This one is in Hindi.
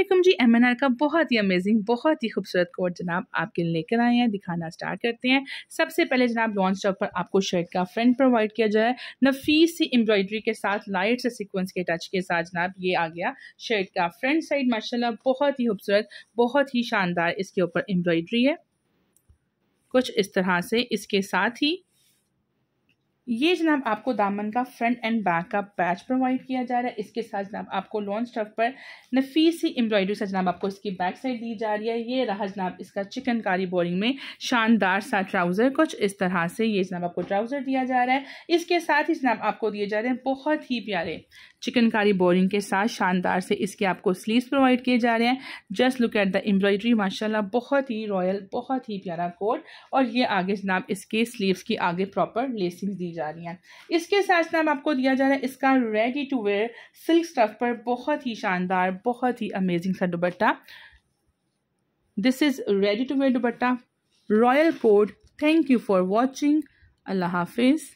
असलम जी एम का बहुत ही अमेजिंग बहुत ही खूबसूरत कोड जनाब आपके लिए लेकर आए हैं दिखाना स्टार्ट करते हैं सबसे पहले जनाब लॉन्च टॉप पर आपको शर्ट का फ्रंट प्रोवाइड किया जाए नफीस सी एम्ब्रॉयडरी के साथ लाइट से सिक्वेंस के टच के साथ जनाब ये आ गया शर्ट का फ्रंट साइड माशाला बहुत ही खूबसूरत बहुत ही शानदार इसके ऊपर एम्ब्रॉयडरी है कुछ इस तरह से इसके साथ ही ये जनाब आपको दामन का फ्रंट एंड बैक का पैच प्रोवाइड किया जा रहा है इसके साथ जनाब आपको लॉन्ग स्टफ पर नफीस सी एम्ब्रॉयडरी सा जनाब आपको इसकी बैक साइड दी जा रही है ये रहा जनाब इसका चिकनकारी बोरिंग में शानदार सा ट्राउज़र कुछ इस तरह से ये जनाब आपको ट्राउज़र दिया जा रहा है इसके साथ ही जनाब आपको दिए जा रहे हैं बहुत ही प्यारे चिकनकारी बोरिंग के साथ शानदार से इसके आपको स्लीव प्रोवाइड किए जा रहे हैं just look at the embroidery माशाल्लाह बहुत ही रॉयल बहुत ही प्यारा कोट और ये आगे जनाब इसके स्लीव्स की आगे प्रॉपर लेसिंग दी जा रही हैं इसके साथ साथ आपको दिया जा रहा है इसका ready to wear silk stuff पर बहुत ही शानदार बहुत ही अमेजिंग सा dupatta this is ready to wear dupatta royal code thank you for watching अल्लाह हाफिज़